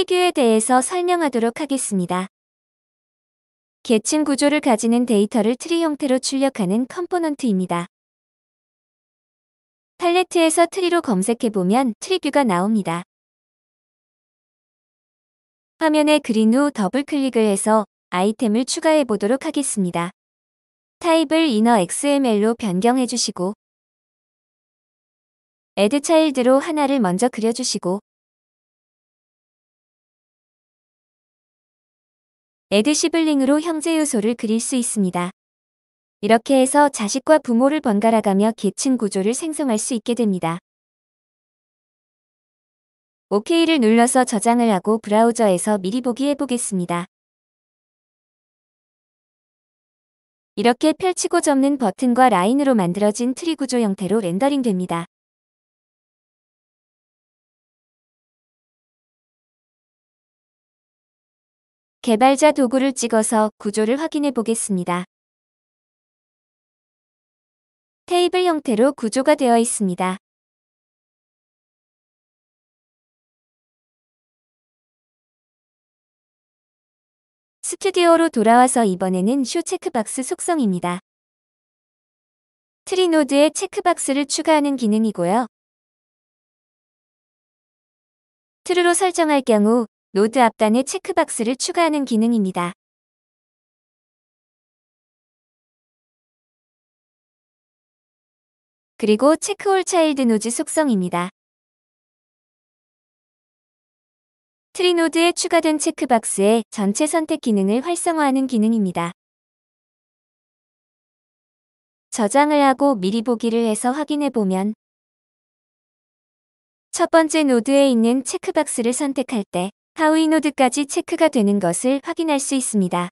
리규에 대해서 설명하도록 하겠습니다. 계층 구조를 가지는 데이터를 트리 형태로 출력하는 컴포넌트입니다. 팔레트에서 트리로 검색해보면 트리뷰가 나옵니다. 화면에 그린 후 더블클릭을 해서 아이템을 추가해보도록 하겠습니다. 타입을 인어 XML로 변경해주시고 add child로 하나를 먼저 그려주시고 애드 시블링으로 형제 요소를 그릴 수 있습니다. 이렇게 해서 자식과 부모를 번갈아가며 계층 구조를 생성할 수 있게 됩니다. OK를 눌러서 저장을 하고 브라우저에서 미리 보기 해보겠습니다. 이렇게 펼치고 접는 버튼과 라인으로 만들어진 트리 구조 형태로 렌더링 됩니다. 개발자 도구를 찍어서 구조를 확인해 보겠습니다. 테이블 형태로 구조가 되어 있습니다. 스튜디오로 돌아와서 이번에는 쇼 체크박스 속성입니다. 트리 노드에 체크박스를 추가하는 기능이고요. t r 로 설정할 경우 노드 앞단에 체크박스를 추가하는 기능입니다. 그리고 체크홀 차일드 노즈 속성입니다. 트리노드에 추가된 체크박스에 전체 선택 기능을 활성화하는 기능입니다. 저장을 하고 미리 보기를 해서 확인해보면 첫 번째 노드에 있는 체크박스를 선택할 때 하우이노드까지 체크가 되는 것을 확인할 수 있습니다.